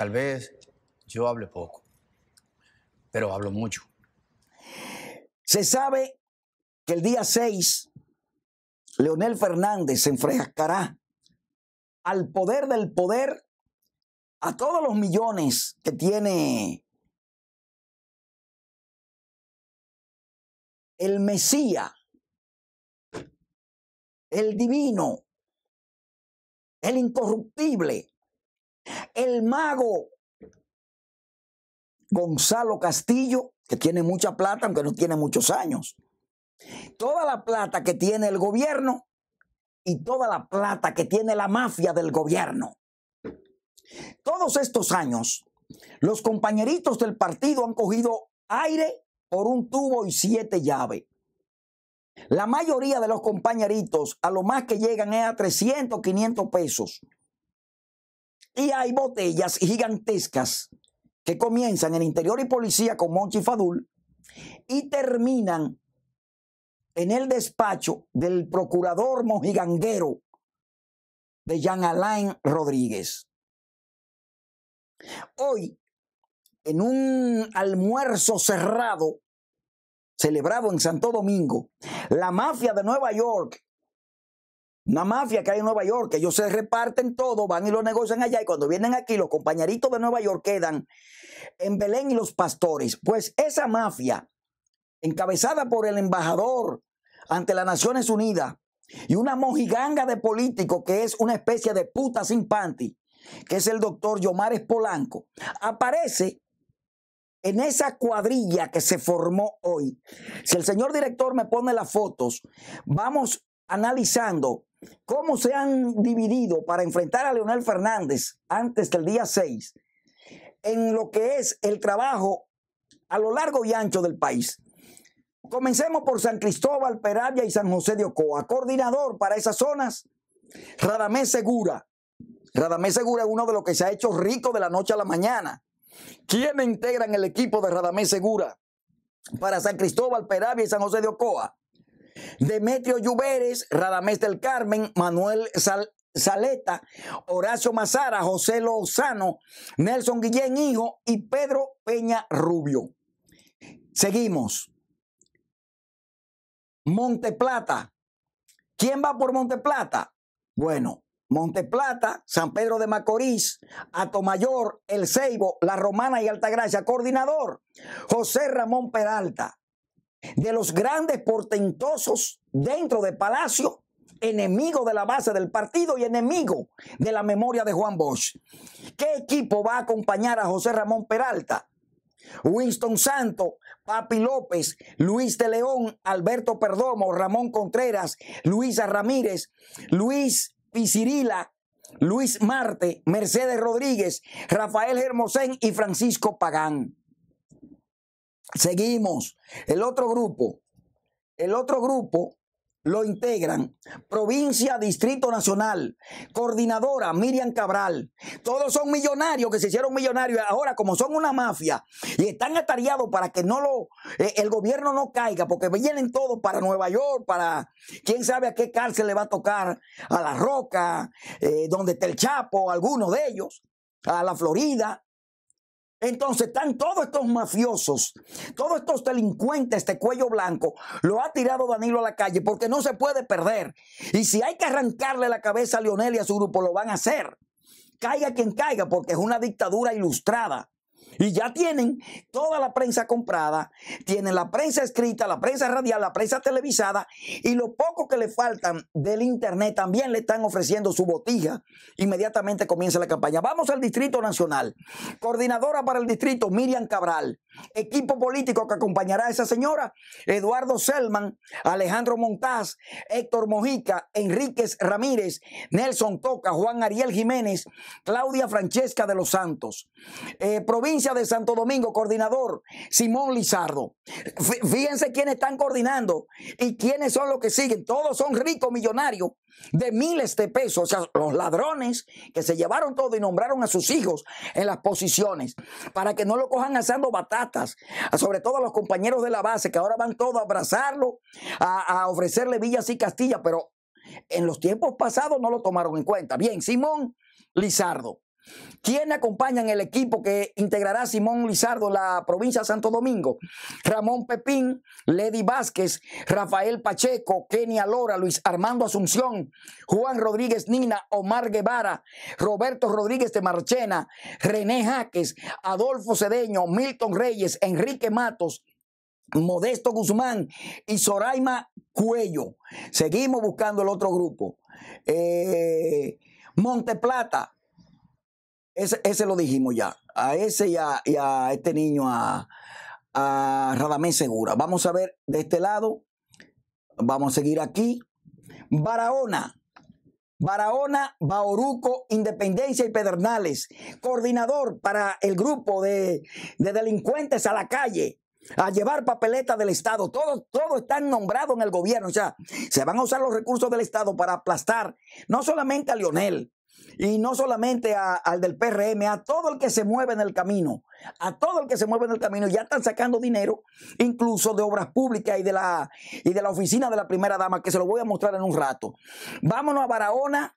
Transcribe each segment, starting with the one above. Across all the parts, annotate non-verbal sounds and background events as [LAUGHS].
Tal vez yo hable poco, pero hablo mucho. Se sabe que el día 6, Leonel Fernández se enfrescará al poder del poder, a todos los millones que tiene el Mesías, el divino, el incorruptible, el mago Gonzalo Castillo, que tiene mucha plata, aunque no tiene muchos años. Toda la plata que tiene el gobierno y toda la plata que tiene la mafia del gobierno. Todos estos años, los compañeritos del partido han cogido aire por un tubo y siete llaves. La mayoría de los compañeritos a lo más que llegan es a 300, 500 pesos. Y hay botellas gigantescas que comienzan en interior y policía con Monchi Fadul y terminan en el despacho del procurador mojiganguero de Jean Alain Rodríguez. Hoy, en un almuerzo cerrado celebrado en Santo Domingo, la mafia de Nueva York una mafia que hay en Nueva York, que ellos se reparten todo, van y lo negocian allá y cuando vienen aquí los compañeritos de Nueva York quedan en Belén y los pastores. Pues esa mafia, encabezada por el embajador ante las Naciones Unidas y una mojiganga de políticos que es una especie de puta sin panty, que es el doctor Yomares Polanco, aparece en esa cuadrilla que se formó hoy. Si el señor director me pone las fotos, vamos analizando cómo se han dividido para enfrentar a Leonel Fernández antes del día 6 en lo que es el trabajo a lo largo y ancho del país. Comencemos por San Cristóbal, Peravia y San José de Ocoa. Coordinador para esas zonas, Radamés Segura. Radamés Segura es uno de los que se ha hecho rico de la noche a la mañana. ¿Quiénes integran el equipo de Radamés Segura para San Cristóbal, Peravia y San José de Ocoa? Demetrio Lluveres, Radamés del Carmen, Manuel Saleta, Horacio Mazara, José Lozano, Nelson Guillén Hijo y Pedro Peña Rubio. Seguimos. Monteplata. ¿Quién va por Monteplata? Bueno, Monteplata, San Pedro de Macorís, Atomayor, El Ceibo, La Romana y Altagracia. Coordinador, José Ramón Peralta de los grandes portentosos dentro de Palacio, enemigo de la base del partido y enemigo de la memoria de Juan Bosch. ¿Qué equipo va a acompañar a José Ramón Peralta? Winston Santo, Papi López, Luis de León, Alberto Perdomo, Ramón Contreras, Luisa Ramírez, Luis Pisirila, Luis Marte, Mercedes Rodríguez, Rafael Hermosén y Francisco Pagán. Seguimos. El otro grupo, el otro grupo lo integran provincia, distrito nacional, coordinadora Miriam Cabral. Todos son millonarios que se hicieron millonarios. Ahora, como son una mafia y están atariados para que no lo, eh, el gobierno no caiga, porque vienen todos para Nueva York, para quién sabe a qué cárcel le va a tocar, a La Roca, eh, donde está el Chapo, algunos de ellos, a la Florida. Entonces están todos estos mafiosos, todos estos delincuentes de cuello blanco, lo ha tirado Danilo a la calle porque no se puede perder. Y si hay que arrancarle la cabeza a Lionel y a su grupo, lo van a hacer. Caiga quien caiga porque es una dictadura ilustrada. Y ya tienen toda la prensa comprada, tienen la prensa escrita, la prensa radial, la prensa televisada y lo poco que le faltan del Internet también le están ofreciendo su botija. Inmediatamente comienza la campaña. Vamos al Distrito Nacional. Coordinadora para el distrito, Miriam Cabral. Equipo político que acompañará a esa señora, Eduardo Selman, Alejandro Montaz, Héctor Mojica, Enríquez Ramírez, Nelson Toca, Juan Ariel Jiménez, Claudia Francesca de los Santos. Eh, provincia de Santo Domingo, coordinador Simón Lizardo. Fíjense quiénes están coordinando y quiénes son los que siguen. Todos son ricos, millonarios, de miles de pesos. O sea, los ladrones que se llevaron todo y nombraron a sus hijos en las posiciones para que no lo cojan asando batatas. Sobre todo a los compañeros de la base que ahora van todos a abrazarlo, a, a ofrecerle villas y castillas, pero en los tiempos pasados no lo tomaron en cuenta. Bien, Simón Lizardo. ¿Quién acompaña en el equipo que integrará Simón Lizardo, la provincia de Santo Domingo? Ramón Pepín, Lady Vázquez, Rafael Pacheco, Kenia Lora, Luis Armando Asunción, Juan Rodríguez Nina, Omar Guevara, Roberto Rodríguez de Marchena, René Jaques, Adolfo Cedeño, Milton Reyes, Enrique Matos, Modesto Guzmán y Soraima Cuello. Seguimos buscando el otro grupo. Eh, Monteplata. Ese, lo dijimos ya. A ese y a, este niño, a, Radamés Segura. Vamos a ver de este lado. Vamos a seguir aquí. Barahona. Barahona, Bauruco, Independencia y Pedernales, coordinador para el grupo de, delincuentes a la calle, a llevar papeletas del Estado. Todos todo están nombrados en el gobierno. O sea, se van a usar los recursos del Estado para aplastar no solamente a Lionel, y no solamente al del PRM, a todo el que se mueve en el camino, a todo el que se mueve en el camino, ya están sacando dinero, incluso de obras públicas y de la, y de la oficina de la primera dama, que se lo voy a mostrar en un rato. Vámonos a Barahona,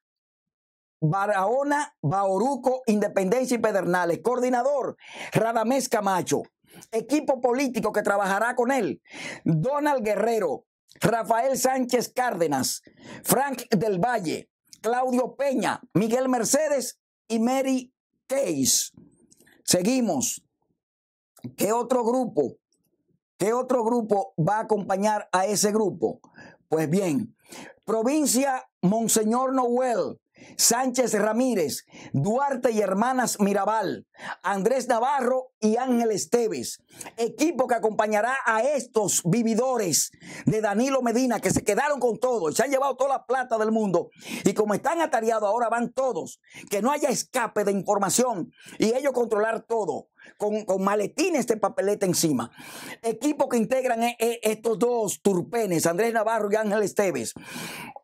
Barahona, Bauruco, Independencia y Pedernales. Coordinador, Radamés Camacho. Equipo político que trabajará con él. Donald Guerrero, Rafael Sánchez Cárdenas, Frank del Valle, Claudio Peña, Miguel Mercedes y Mary Case. Seguimos. ¿Qué otro grupo? ¿Qué otro grupo va a acompañar a ese grupo? Pues bien, provincia Monseñor Noel, Sánchez Ramírez, Duarte y Hermanas Mirabal, Andrés Navarro y Ángel Esteves. Equipo que acompañará a estos vividores de Danilo Medina que se quedaron con todo y se han llevado toda la plata del mundo. Y como están atareados, ahora van todos. Que no haya escape de información y ellos controlar todo. Con, con, maletines de papeleta encima. Equipo que integran eh, eh, estos dos turpenes, Andrés Navarro y Ángel Esteves.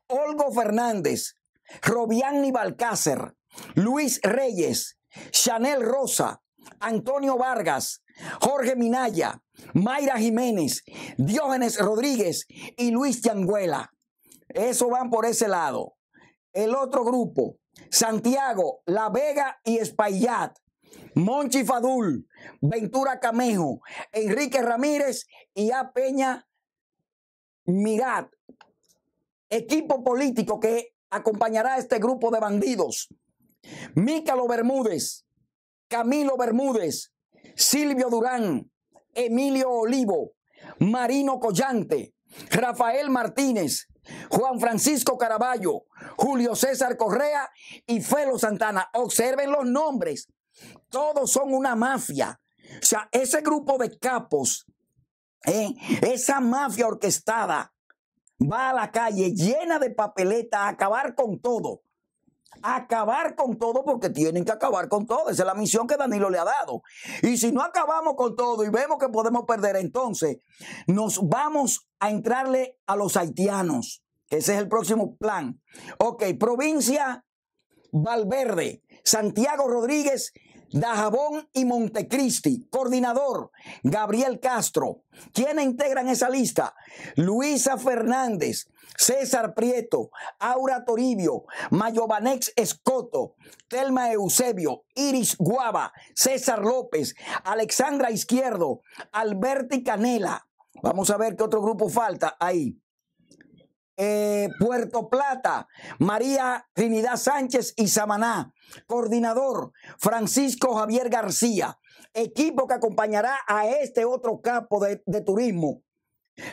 Olgo Fernández, Robianni Balcácer, Luis Reyes, Chanel Rosa, Antonio Vargas, Jorge Minaya, Mayra Jiménez, Diógenes Rodríguez y Luis Changuela. Eso van por ese lado. El otro grupo, Santiago, La Vega y Espaillat, Monchi Fadul, Ventura Camejo, Enrique Ramírez y A. Peña Migat. Equipo político que acompañará a este grupo de bandidos. Mícalo Bermúdez, Camilo Bermúdez, Silvio Durán, Emilio Olivo, Marino Collante, Rafael Martínez, Juan Francisco Caraballo, Julio César Correa y Felo Santana. Observen los nombres. Todos son una mafia. O sea, ese grupo de capos, ¿eh? esa mafia orquestada va a la calle llena de papeletas a acabar con todo. acabar con todo porque tienen que acabar con todo. Esa es la misión que Danilo le ha dado. Y si no acabamos con todo y vemos que podemos perder, entonces nos vamos a entrarle a los haitianos. Ese es el próximo plan. Ok, provincia Valverde, Santiago Rodríguez Dajabón y Montecristi. Coordinador, Gabriel Castro. ¿Quiénes integran esa lista? Luisa Fernández, César Prieto, Aura Toribio, Mayobanex Escoto, Telma Eusebio, Iris Guava, César López, Alexandra Izquierdo, Alberti Canela. Vamos a ver qué otro grupo falta ahí. Eh, Puerto Plata, María Trinidad Sánchez y Samaná. Coordinador, Francisco Javier García. Equipo que acompañará a este otro campo de, de turismo.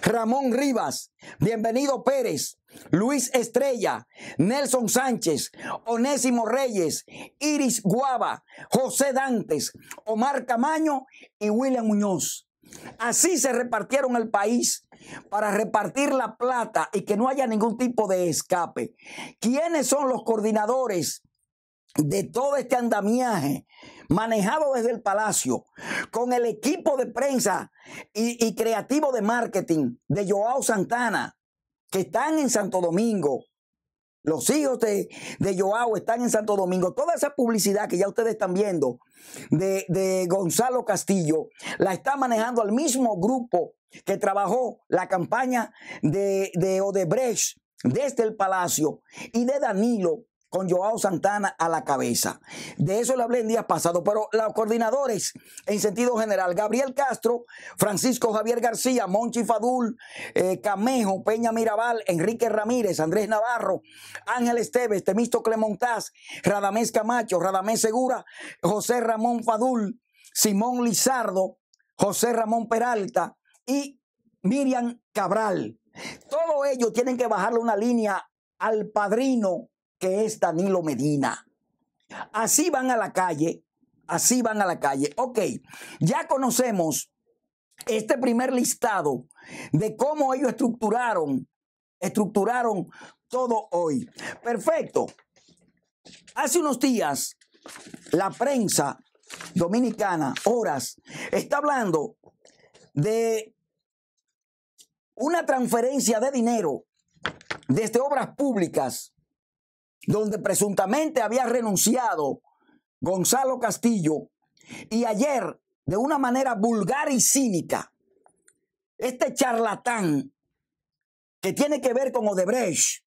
Ramón Rivas, bienvenido Pérez, Luis Estrella, Nelson Sánchez, Onésimo Reyes, Iris Guava, José Dantes, Omar Camaño y William Muñoz. Así se repartieron el país para repartir la plata y que no haya ningún tipo de escape. ¿Quiénes son los coordinadores de todo este andamiaje manejado desde el palacio, con el equipo de prensa y, creativo de marketing de Joao Santana, que están en Santo Domingo, los hijos de, Joao están en Santo Domingo. Toda esa publicidad que ya ustedes están viendo de, Gonzalo Castillo la está manejando al mismo grupo que trabajó la campaña de, de Odebrecht desde el Palacio y de Danilo con Joao Santana a la cabeza. De eso le hablé en días pasados, pero los coordinadores en sentido general, Gabriel Castro, Francisco Javier García, Monchi Fadul, eh, Camejo, Peña Mirabal, Enrique Ramírez, Andrés Navarro, Ángel Esteves, Temisto Clemontaz, Radamés Camacho, Radamés Segura, José Ramón Fadul, Simón Lizardo, José Ramón Peralta y Miriam Cabral. Todos ellos tienen que bajarle una línea al padrino que es Danilo Medina. Así van a la calle, así van a la calle. Ok, ya conocemos este primer listado de cómo ellos estructuraron, estructuraron todo hoy. Perfecto. Hace unos días, la prensa dominicana, horas, está hablando de una transferencia de dinero desde obras públicas donde presuntamente había renunciado Gonzalo Castillo, y ayer, de una manera vulgar y cínica, este charlatán que tiene que ver con Odebrecht,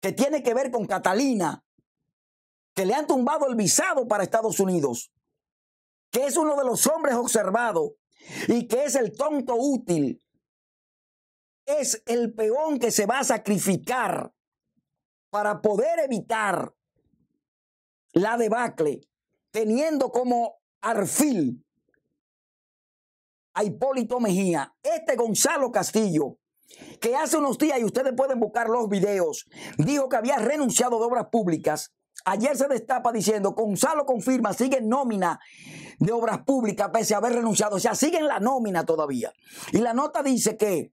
que tiene que ver con Catalina, que le han tumbado el visado para Estados Unidos, que es uno de los hombres observados y que es el tonto útil, es el peón que se va a sacrificar para poder evitar la debacle, teniendo como arfil a Hipólito Mejía, este Gonzalo Castillo, que hace unos días, y ustedes pueden buscar los videos, dijo que había renunciado de obras públicas. Ayer se destapa diciendo, Gonzalo confirma, sigue en nómina de obras públicas, pese a haber renunciado. O sea, sigue en la nómina todavía. Y la nota dice que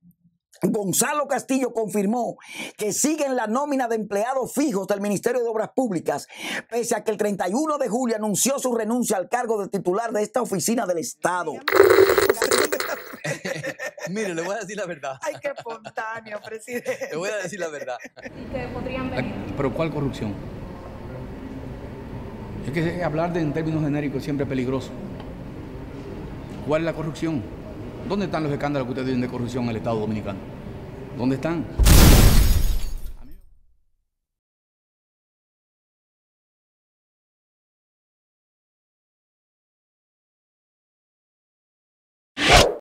Gonzalo Castillo confirmó que siguen la nómina de empleados fijos del Ministerio de Obras Públicas, pese a que el 31 de julio anunció su renuncia al cargo de titular de esta oficina del Estado. [LAUGHS] Mire, le voy a decir la verdad. Ay, qué espontáneo, presidente. Le voy a decir la verdad. ¿Pero cuál corrupción? Es que hablar de, en términos genéricos siempre es peligroso. ¿Cuál es la corrupción? ¿Dónde están los escándalos que ustedes tienen de corrupción en el Estado Dominicano? ¿Dónde están?